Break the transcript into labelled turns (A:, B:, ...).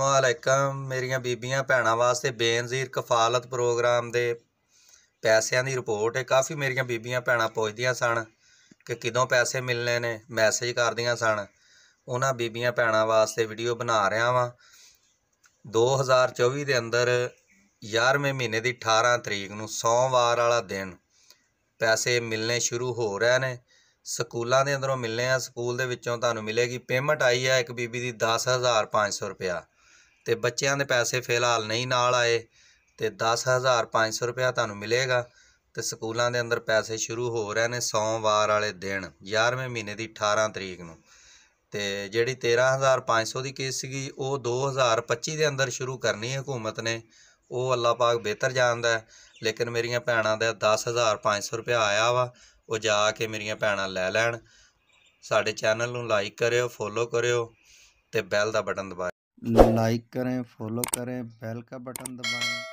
A: ਵਾਲੇਕਮ ਮੇਰੀਆਂ ਬੀਬੀਆਂ ਭੈਣਾਂ ਵਾਸਤੇ ਬੇਨਜ਼ੀਰ ਕਫਾਲਤ ਪ੍ਰੋਗਰਾਮ ਦੇ ਪੈਸਿਆਂ ਦੀ ਰਿਪੋਰਟ ਹੈ ਕਾਫੀ ਮੇਰੀਆਂ ਬੀਬੀਆਂ ਭੈਣਾਂ ਪੁੱਛਦੀਆਂ ਸਨ ਕਿ ਕਿਦੋਂ ਪੈਸੇ ਮਿਲਨੇ ਨੇ ਮੈਸੇਜ ਕਰਦੀਆਂ ਸਨ ਉਹਨਾਂ ਬੀਬੀਆਂ ਭੈਣਾਂ ਵਾਸਤੇ ਵੀਡੀਓ ਬਣਾ ਰਿਹਾ ਵਾਂ 2024 ਦੇ ਅੰਦਰ 11ਵੇਂ ਮਹੀਨੇ ਦੀ 18 ਤਰੀਕ ਨੂੰ ਸੋਮਵਾਰ ਵਾਲਾ ਦਿਨ ਪੈਸੇ ਮਿਲਨੇ ਸ਼ੁਰੂ ਹੋ ਰਹੇ ਨੇ ਸਕੂਲਾਂ ਦੇ ਅੰਦਰੋਂ ਮਿਲਨੇ ਆ ਸਕੂਲ ਦੇ ਵਿੱਚੋਂ ਤੁਹਾਨੂੰ ਮਿਲੇਗੀ ਪੇਮੈਂਟ ਆਈ ਹੈ ਇੱਕ ਬੀਬੀ ਦੀ 10500 ਰੁਪਿਆ ਤੇ ਬੱਚਿਆਂ ਦੇ ਪੈਸੇ ਫਿਲਹਾਲ ਨਹੀਂ ਨਾਲ ਆਏ ਤੇ 10500 ਰੁਪਿਆ ਤੁਹਾਨੂੰ ਮਿਲੇਗਾ ਤੇ ਸਕੂਲਾਂ ਦੇ ਅੰਦਰ ਪੈਸੇ ਸ਼ੁਰੂ ਹੋ ਰਹੇ ਨੇ ਸੋਮਵਾਰ ਵਾਲੇ ਦਿਨ 11ਵੇਂ ਮਹੀਨੇ ਦੀ 18 ਤਰੀਕ ਨੂੰ ਤੇ ਜਿਹੜੀ 13500 ਦੀ ਕੇਸ ਸੀਗੀ ਉਹ 2025 ਦੇ ਅੰਦਰ ਸ਼ੁਰੂ ਕਰਨੀ ਹੈ ਹਕੂਮਤ ਨੇ ਉਹ ਅੱਲਾਹ ਪਾਕ ਬਿਹਤਰ ਜਾਣਦਾ ਲੇਕਿਨ ਮੇਰੀਆਂ ਭੈਣਾਂ ਦਾ 10500 ਰੁਪਏ ਆਇਆ ਵਾ ਉਹ ਜਾ ਕੇ ਮੇਰੀਆਂ ਭੈਣਾਂ ਲੈ ਲੈਣ ਸਾਡੇ ਚੈਨਲ ਨੂੰ ਲਾਈਕ ਕਰਿਓ ਫੋਲੋ ਕਰਿਓ ਤੇ ਬੈਲ ਦਾ ਬਟਨ ਦਬਾਓ ਲਾਈਕ ਕਰੇ ਫੋਲੋ ਕਰੇ ਬੈਲ ਦਾ ਬਟਨ ਦਬਾਓ